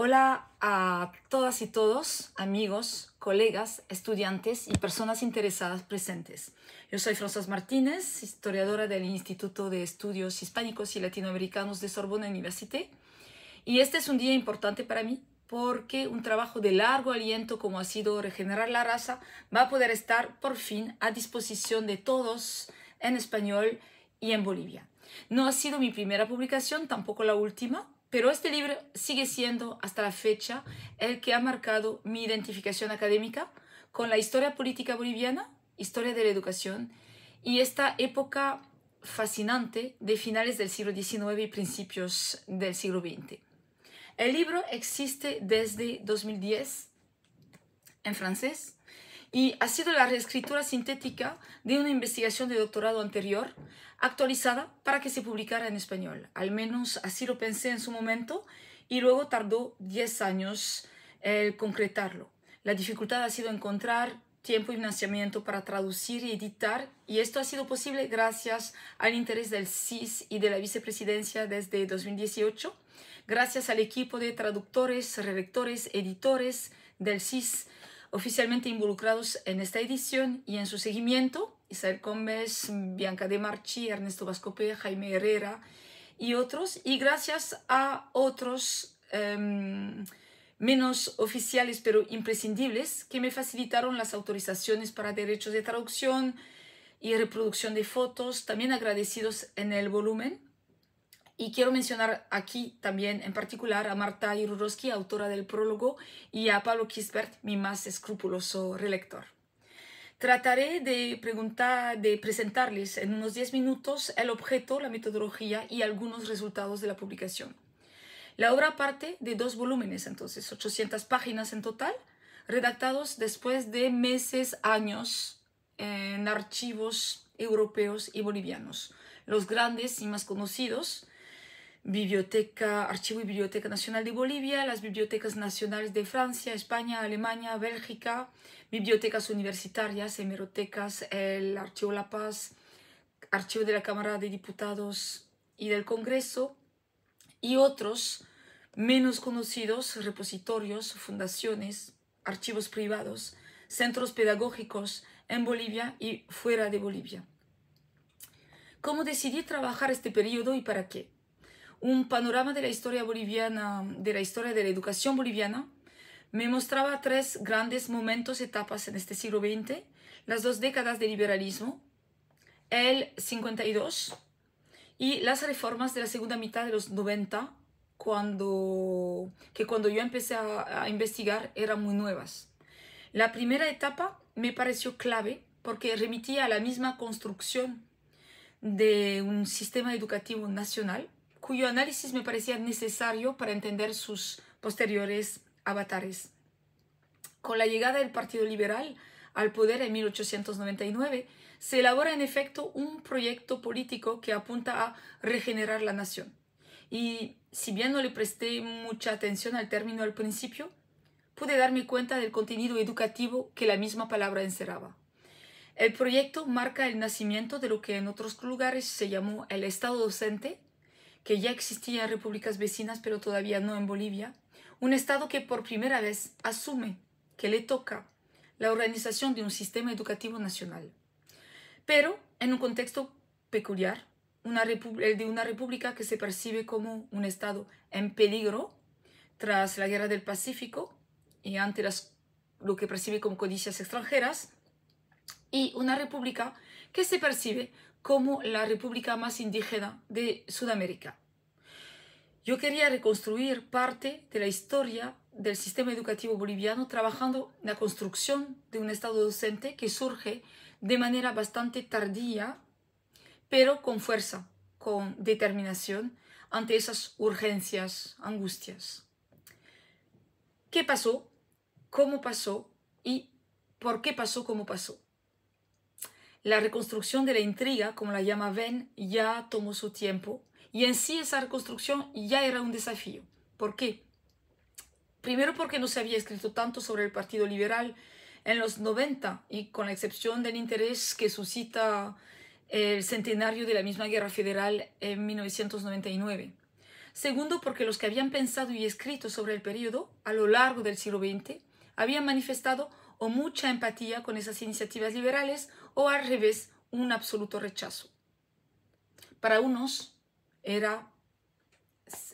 Hola a todas y todos, amigos, colegas, estudiantes y personas interesadas presentes. Yo soy Frances Martínez, historiadora del Instituto de Estudios Hispánicos y Latinoamericanos de Sorbona Université. Y este es un día importante para mí porque un trabajo de largo aliento como ha sido regenerar la raza va a poder estar por fin a disposición de todos en español y en Bolivia. No ha sido mi primera publicación, tampoco la última, pero este libro sigue siendo, hasta la fecha, el que ha marcado mi identificación académica con la historia política boliviana, historia de la educación y esta época fascinante de finales del siglo XIX y principios del siglo XX. El libro existe desde 2010 en francés y ha sido la reescritura sintética de una investigación de doctorado anterior actualizada para que se publicara en español. Al menos así lo pensé en su momento y luego tardó 10 años el concretarlo. La dificultad ha sido encontrar tiempo y financiamiento para traducir y editar y esto ha sido posible gracias al interés del CIS y de la vicepresidencia desde 2018, gracias al equipo de traductores, relectores, editores del CIS oficialmente involucrados en esta edición y en su seguimiento Isabel Combes, Bianca de Marchi, Ernesto Vascope, Jaime Herrera y otros, y gracias a otros em, menos oficiales pero imprescindibles que me facilitaron las autorizaciones para derechos de traducción y reproducción de fotos, también agradecidos en el volumen. Y quiero mencionar aquí también en particular a Marta Iruroski, autora del prólogo, y a Pablo Kisbert, mi más escrupuloso relector. Trataré de, preguntar, de presentarles en unos 10 minutos el objeto, la metodología y algunos resultados de la publicación. La obra parte de dos volúmenes, entonces 800 páginas en total, redactados después de meses, años en archivos europeos y bolivianos. Los grandes y más conocidos Biblioteca, Archivo y Biblioteca Nacional de Bolivia, las bibliotecas nacionales de Francia, España, Alemania, Bélgica, bibliotecas universitarias, hemerotecas, el Archivo La Paz, Archivo de la Cámara de Diputados y del Congreso y otros menos conocidos, repositorios, fundaciones, archivos privados, centros pedagógicos en Bolivia y fuera de Bolivia. ¿Cómo decidí trabajar este periodo y para qué? un panorama de la historia boliviana, de la historia de la educación boliviana, me mostraba tres grandes momentos, etapas en este siglo XX, las dos décadas de liberalismo, el 52 y las reformas de la segunda mitad de los 90, cuando, que cuando yo empecé a investigar eran muy nuevas. La primera etapa me pareció clave porque remitía a la misma construcción de un sistema educativo nacional cuyo análisis me parecía necesario para entender sus posteriores avatares. Con la llegada del Partido Liberal al poder en 1899, se elabora en efecto un proyecto político que apunta a regenerar la nación. Y si bien no le presté mucha atención al término al principio, pude darme cuenta del contenido educativo que la misma palabra encerraba. El proyecto marca el nacimiento de lo que en otros lugares se llamó el Estado docente que ya existía en repúblicas vecinas pero todavía no en Bolivia, un Estado que por primera vez asume que le toca la organización de un sistema educativo nacional, pero en un contexto peculiar, una de una república que se percibe como un Estado en peligro tras la guerra del Pacífico y ante las, lo que percibe como codicias extranjeras, y una república que se percibe como la república más indígena de Sudamérica. Yo quería reconstruir parte de la historia del sistema educativo boliviano trabajando en la construcción de un Estado docente que surge de manera bastante tardía, pero con fuerza, con determinación ante esas urgencias, angustias. ¿Qué pasó? ¿Cómo pasó? ¿Y por qué pasó como pasó? La reconstrucción de la intriga, como la llama Ben, ya tomó su tiempo y en sí esa reconstrucción ya era un desafío. ¿Por qué? Primero porque no se había escrito tanto sobre el Partido Liberal en los 90 y con la excepción del interés que suscita el centenario de la misma Guerra Federal en 1999. Segundo, porque los que habían pensado y escrito sobre el periodo a lo largo del siglo XX habían manifestado o mucha empatía con esas iniciativas liberales o al revés, un absoluto rechazo. Para unos era,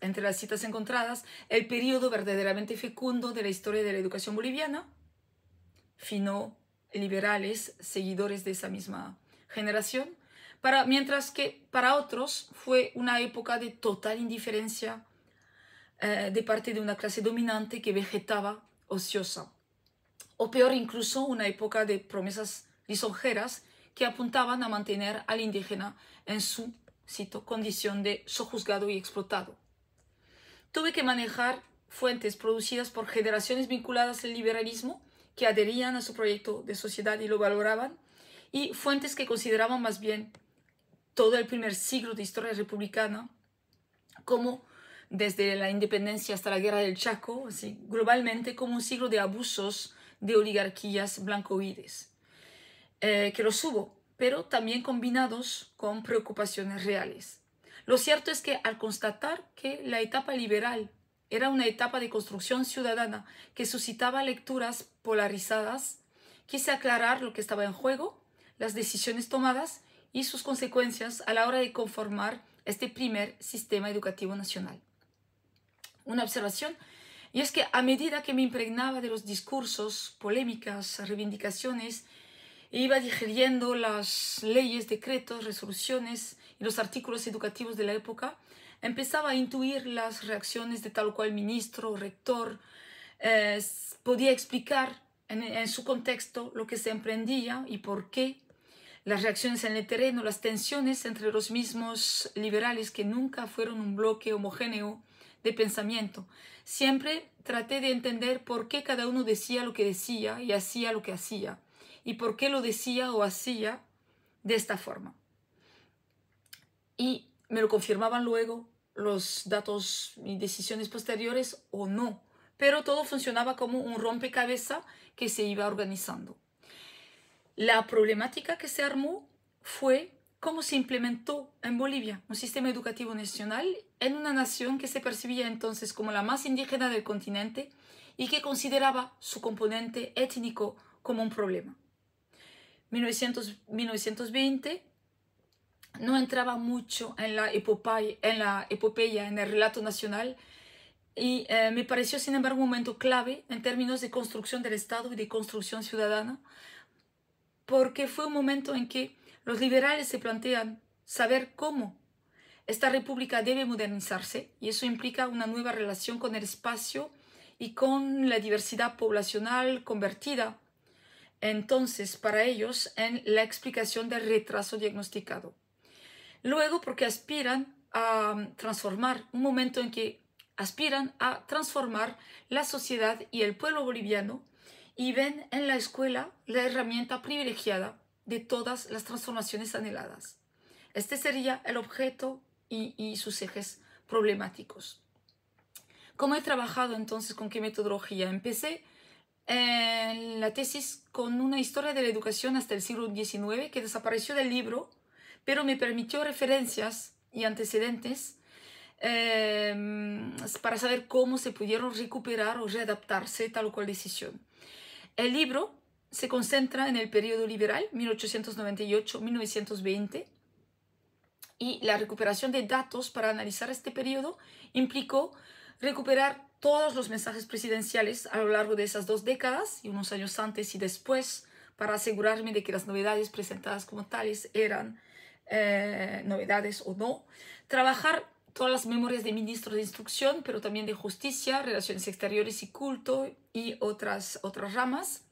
entre las citas encontradas, el periodo verdaderamente fecundo de la historia de la educación boliviana, fino liberales, seguidores de esa misma generación, para, mientras que para otros fue una época de total indiferencia eh, de parte de una clase dominante que vegetaba ociosa o peor incluso una época de promesas lisonjeras que apuntaban a mantener al indígena en su, cito, condición de sojuzgado y explotado. Tuve que manejar fuentes producidas por generaciones vinculadas al liberalismo que adherían a su proyecto de sociedad y lo valoraban, y fuentes que consideraban más bien todo el primer siglo de historia republicana como desde la independencia hasta la guerra del Chaco, así, globalmente como un siglo de abusos de oligarquías blancoides, eh, que los hubo, pero también combinados con preocupaciones reales. Lo cierto es que al constatar que la etapa liberal era una etapa de construcción ciudadana que suscitaba lecturas polarizadas, quise aclarar lo que estaba en juego, las decisiones tomadas y sus consecuencias a la hora de conformar este primer sistema educativo nacional. Una observación y es que a medida que me impregnaba de los discursos, polémicas, reivindicaciones, iba digiriendo las leyes, decretos, resoluciones y los artículos educativos de la época, empezaba a intuir las reacciones de tal o cual ministro o rector. Eh, podía explicar en su contexto lo que se emprendía y por qué, las reacciones en el terreno, las tensiones entre los mismos liberales que nunca fueron un bloque homogéneo de pensamiento. Siempre traté de entender por qué cada uno decía lo que decía y hacía lo que hacía, y por qué lo decía o hacía de esta forma. Y me lo confirmaban luego los datos y decisiones posteriores o no, pero todo funcionaba como un rompecabezas que se iba organizando. La problemática que se armó fue cómo se implementó en Bolivia un sistema educativo nacional en una nación que se percibía entonces como la más indígena del continente y que consideraba su componente étnico como un problema. 1920 no entraba mucho en la, epopeya, en el relato nacional, y eh, me pareció sin embargo un momento clave en términos de construcción del Estado y de construcción ciudadana, porque fue un momento en que los liberales se plantean saber cómo esta república debe modernizarse y eso implica una nueva relación con el espacio y con la diversidad poblacional convertida entonces para ellos en la explicación del retraso diagnosticado. Luego porque aspiran a transformar un momento en que aspiran a transformar la sociedad y el pueblo boliviano y ven en la escuela la herramienta privilegiada de todas las transformaciones anheladas. Este sería el objeto y, sus ejes problemáticos. ¿Cómo he trabajado entonces? ¿Con qué metodología? Empecé eh, la tesis con una historia de la educación hasta el siglo XIX que desapareció del libro, pero me permitió referencias y antecedentes eh, para saber cómo se pudieron recuperar o readaptarse tal o cual decisión. El libro se concentra en el periodo liberal, 1898-1920, y la recuperación de datos para analizar este periodo implicó recuperar todos los mensajes presidenciales a lo largo de esas dos décadas y unos años antes y después para asegurarme de que las novedades presentadas como tales eran eh, novedades o no. Trabajar todas las memorias de ministros de instrucción, pero también de justicia, relaciones exteriores y culto y otras, otras ramas.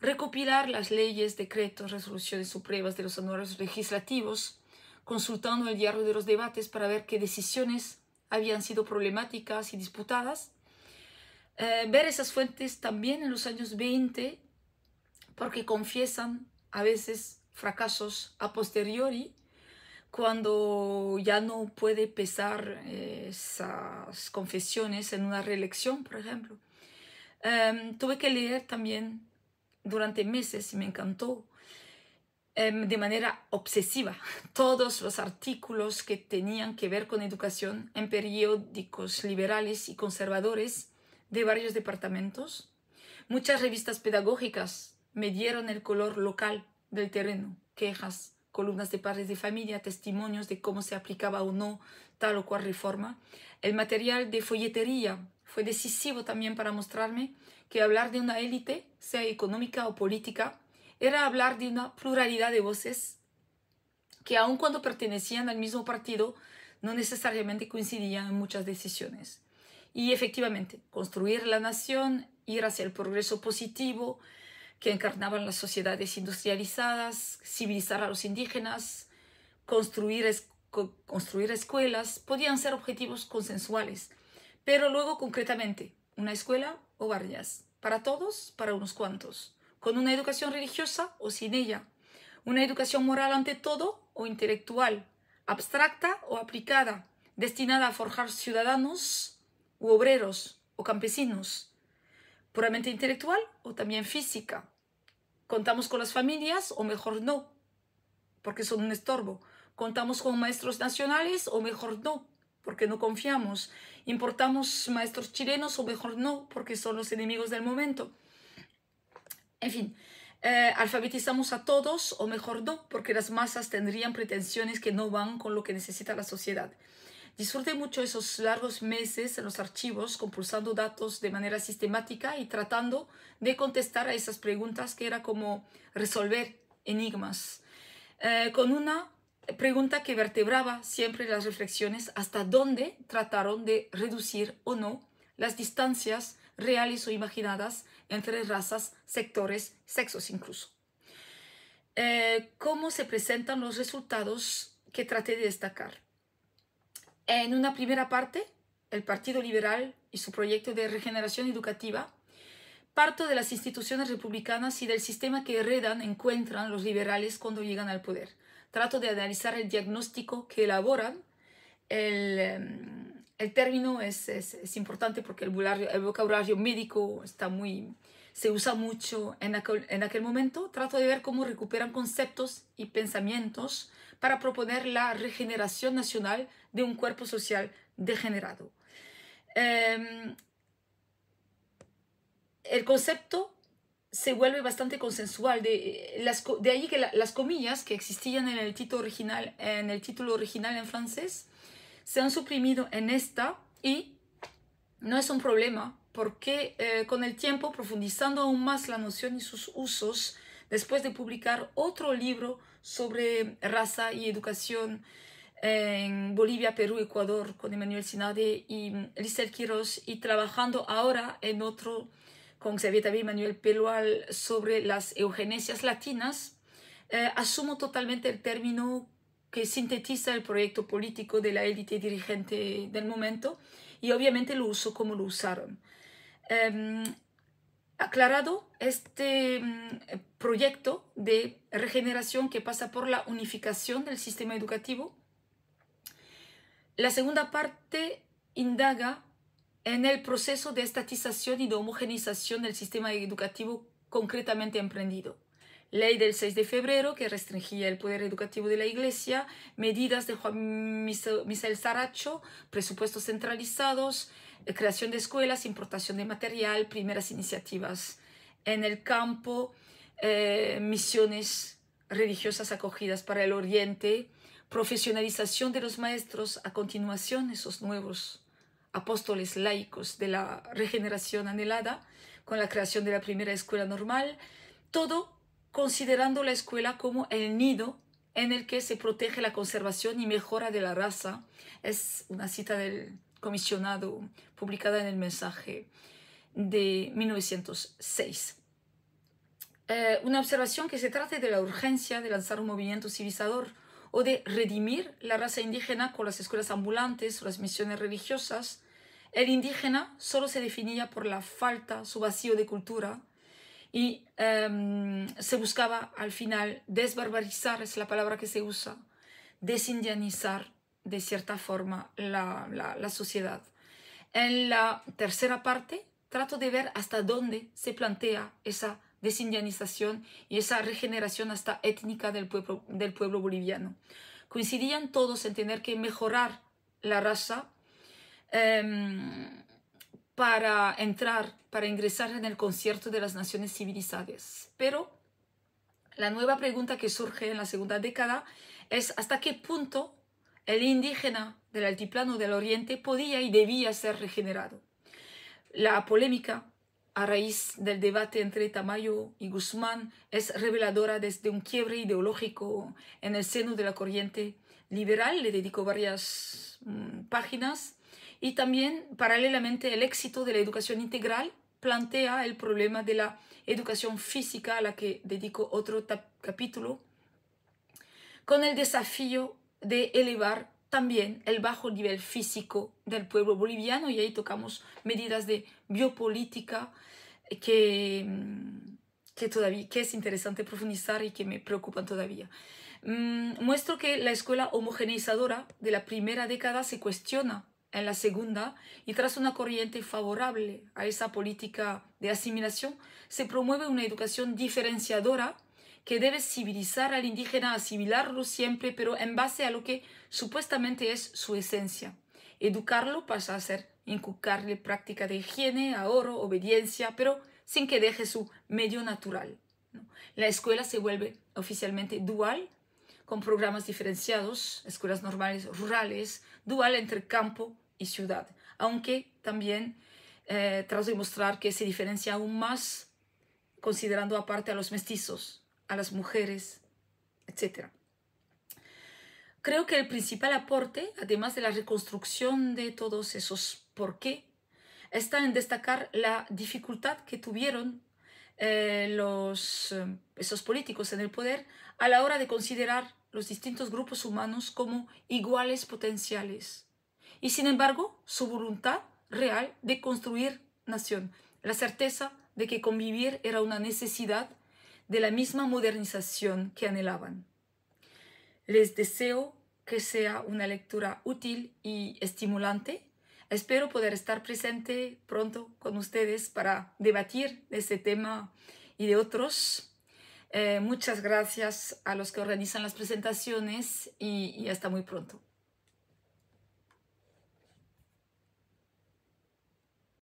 Recopilar las leyes, decretos, resoluciones supremas de los anuarios legislativos consultando el diario de los debates para ver qué decisiones habían sido problemáticas y disputadas. Eh, ver esas fuentes también en los años 20, porque confiesan a veces fracasos a posteriori, cuando ya no puede pesar eh, esas confesiones en una reelección, por ejemplo. Em, tuve que leer también durante meses y me encantó Em, de manera obsesiva todos los artículos que tenían que ver con educación en periódicos liberales y conservadores de varios departamentos. Muchas revistas pedagógicas me dieron el color local del terreno, quejas, columnas de padres de familia, testimonios de cómo se aplicaba o no tal o cual reforma. El material de folletería fue decisivo también para mostrarme que hablar de una élite, sea económica o política, era hablar de una pluralidad de voces que aun cuando pertenecían al mismo partido, no necesariamente coincidían en muchas decisiones. Y efectivamente, construir la nación, ir hacia el progreso positivo que encarnaban las sociedades industrializadas, civilizar a los indígenas, construir, construir escuelas, podían ser objetivos consensuales, pero luego concretamente, una escuela o varias, para todos, para unos cuantos con una educación religiosa o sin ella, una educación moral ante todo o intelectual, abstracta o aplicada, destinada a forjar ciudadanos u obreros o campesinos, puramente intelectual o también física. Contamos con las familias o mejor no, porque son un estorbo. Contamos con maestros nacionales o mejor no, porque no confiamos. Importamos maestros chilenos o mejor no, porque son los enemigos del momento. En fin, eh, alfabetizamos a todos, o mejor no, porque las masas tendrían pretensiones que no van con lo que necesita la sociedad. Disfruté mucho esos largos meses en los archivos, compulsando datos de manera sistemática y tratando de contestar a esas preguntas que era como resolver enigmas. Eh, con una pregunta que vertebraba siempre las reflexiones hasta dónde trataron de reducir o no las distancias reales o imaginadas entre razas, sectores, sexos incluso. Eh, ¿Cómo se presentan los resultados que traté de destacar? En una primera parte, el Partido Liberal y su proyecto de regeneración educativa, parto de las instituciones republicanas y del sistema que heredan, encuentran los liberales cuando llegan al poder. Trato de analizar el diagnóstico que elaboran, el, em, el término es, es, importante porque el vocabulario, el vocabulario, médico está muy, se usa mucho en aquel, momento. Trato de ver cómo recuperan conceptos y pensamientos para proponer la regeneración nacional de un cuerpo social degenerado. Em, el concepto se vuelve bastante consensual. De, eh, las, de ahí que las comillas que existían en el, título original, en el título original en francés se han suprimido en esta y no es un problema porque eh, con el tiempo, profundizando aún más la noción y sus usos, después de publicar otro libro sobre raza y educación en Bolivia, Perú, Ecuador, con Emanuel Sinade y Lisel Quiroz, y trabajando ahora en otro con Xavier David Manuel Pelual sobre las eugenesias latinas, eh, asumo totalmente el término que sintetiza el proyecto político de la élite dirigente del momento y obviamente lo uso como lo usaron. Em, aclarado, este mm, proyecto de regeneración que pasa por la unificación del sistema educativo, la segunda parte indaga en el proceso de estatización y de homogenización del sistema educativo concretamente emprendido ley del 6 de febrero que restringía el poder educativo de la Iglesia, medidas de Juan Misael Saracho, presupuestos centralizados, eh, creación de escuelas, importación de material, primeras iniciativas en el campo, eh, misiones religiosas acogidas para el Oriente, profesionalización de los maestros, a continuación esos nuevos apóstoles laicos de la regeneración anhelada, con la creación de la primera escuela normal, todo considerando la escuela como el nido en el que se protege la conservación y mejora de la raza. Es una cita del comisionado publicada en el mensaje de 1906. Eh, una observación que se trate de la urgencia de lanzar un movimiento civilizador o de redimir la raza indígena con las escuelas ambulantes o las misiones religiosas. El indígena solo se definía por la falta, su vacío de cultura, y em, se buscaba al final desbarbarizar, es la palabra que se usa, desindianizar de cierta forma la, sociedad. En la tercera parte trato de ver hasta dónde se plantea esa desindianización y esa regeneración hasta étnica del pueblo, del pueblo boliviano. Coincidían todos en tener que mejorar la raza, em, para entrar, para ingresar en el concierto de las naciones civilizadas. Pero la nueva pregunta que surge en la segunda década es hasta qué punto el indígena del altiplano del oriente podía y debía ser regenerado. La polémica a raíz del debate entre Tamayo y Guzmán es reveladora desde un quiebre ideológico en el seno de la corriente liberal. Le dedico varias mm, páginas y también, paralelamente, el éxito de la educación integral plantea el problema de la educación física, a la que dedico otro capítulo, con el desafío de elevar también el bajo nivel físico del pueblo boliviano y ahí tocamos medidas de biopolítica eh, que, mm, que, todavía, que es interesante profundizar y que me preocupan todavía. Mm, muestro que la escuela homogeneizadora de la primera década se cuestiona en la segunda, y tras una corriente favorable a esa política de asimilación, se promueve una educación diferenciadora que debe civilizar al indígena, asimilarlo siempre, pero en base a lo que supuestamente es su esencia. Educarlo pasa a ser inculcarle práctica de higiene, ahorro, obediencia, pero sin que deje su medio natural. La escuela se vuelve oficialmente dual con programas diferenciados, escuelas normales rurales, dual entre campo y ciudad, aunque también eh, tras demostrar que se diferencia aún más considerando aparte a los mestizos, a las mujeres, etc. Creo que el principal aporte, además de la reconstrucción de todos esos por qué, está en destacar la dificultad que tuvieron eh, los, eh, esos políticos en el poder a la hora de considerar los distintos grupos humanos como iguales potenciales y sin embargo su voluntad real de construir nación, la certeza de que convivir era una necesidad de la misma modernización que anhelaban. Les deseo que sea una lectura útil y estimulante. Espero poder estar presente pronto con ustedes para debatir de este tema y de otros eh, muchas gracias a los que organizan las presentaciones y, y hasta muy pronto.